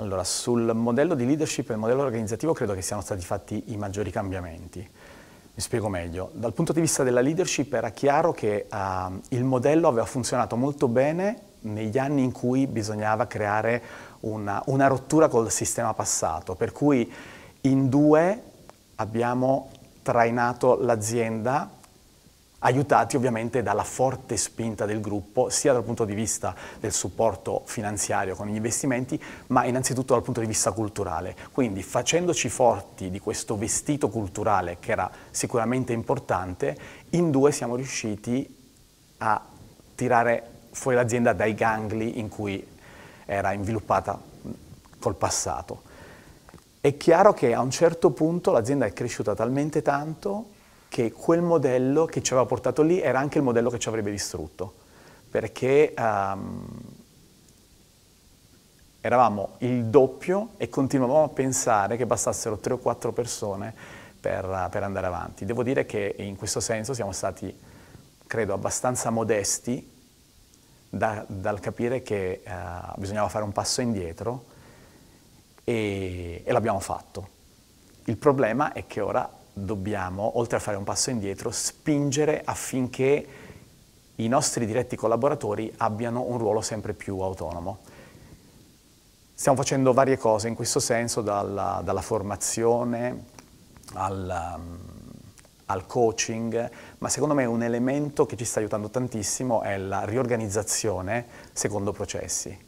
Allora, sul modello di leadership e modello organizzativo credo che siano stati fatti i maggiori cambiamenti. Mi spiego meglio. Dal punto di vista della leadership era chiaro che uh, il modello aveva funzionato molto bene negli anni in cui bisognava creare una, una rottura col sistema passato, per cui in due abbiamo trainato l'azienda aiutati ovviamente dalla forte spinta del gruppo, sia dal punto di vista del supporto finanziario con gli investimenti, ma innanzitutto dal punto di vista culturale. Quindi facendoci forti di questo vestito culturale che era sicuramente importante, in due siamo riusciti a tirare fuori l'azienda dai gangli in cui era inviluppata col passato. È chiaro che a un certo punto l'azienda è cresciuta talmente tanto che quel modello che ci aveva portato lì era anche il modello che ci avrebbe distrutto, perché um, eravamo il doppio e continuavamo a pensare che bastassero tre o quattro persone per, per andare avanti. Devo dire che in questo senso siamo stati, credo, abbastanza modesti da, dal capire che uh, bisognava fare un passo indietro e, e l'abbiamo fatto. Il problema è che ora dobbiamo, oltre a fare un passo indietro, spingere affinché i nostri diretti collaboratori abbiano un ruolo sempre più autonomo. Stiamo facendo varie cose in questo senso, dalla, dalla formazione al, um, al coaching, ma secondo me un elemento che ci sta aiutando tantissimo è la riorganizzazione secondo processi.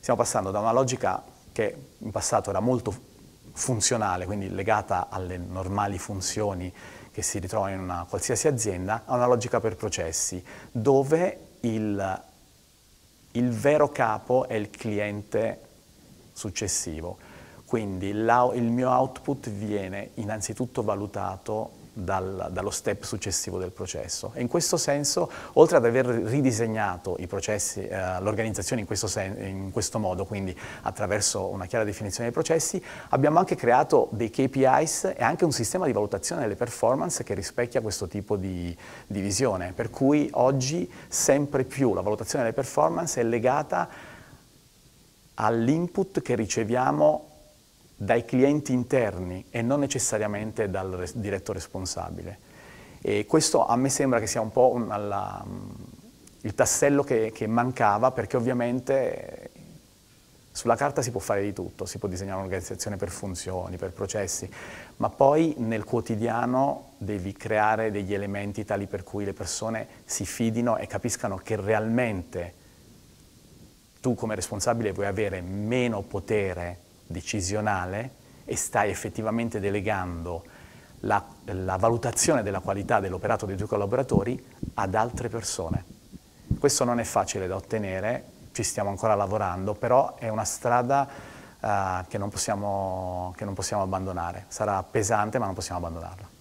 Stiamo passando da una logica che in passato era molto funzionale, quindi legata alle normali funzioni che si ritrovano in una qualsiasi azienda, ha una logica per processi, dove il, il vero capo è il cliente successivo. Quindi la, il mio output viene innanzitutto valutato dal, dallo step successivo del processo. E in questo senso, oltre ad aver ridisegnato i processi, eh, l'organizzazione in, in, questo modo, quindi attraverso una chiara definizione dei processi, abbiamo anche creato dei KPIs e anche un sistema di valutazione delle performance che rispecchia questo tipo di, di visione. Per cui oggi sempre più la valutazione delle performance è legata all'input che riceviamo dai clienti interni e non necessariamente dal res diretto responsabile. E questo a me sembra che sia un po' un, alla, mm, il tassello che, che mancava perché ovviamente eh, sulla carta si può fare di tutto, si può disegnare un'organizzazione per funzioni, per processi, ma poi nel quotidiano devi creare degli elementi tali per cui le persone si fidino e capiscano che realmente tu come responsabile vuoi avere meno potere decisionale e stai effettivamente delegando la, la valutazione della qualità dell'operato dei tuoi collaboratori ad altre persone. Questo non è facile da ottenere, ci stiamo ancora lavorando, però è una strada uh, che, non possiamo, che non possiamo abbandonare. Sarà pesante ma non possiamo abbandonarla.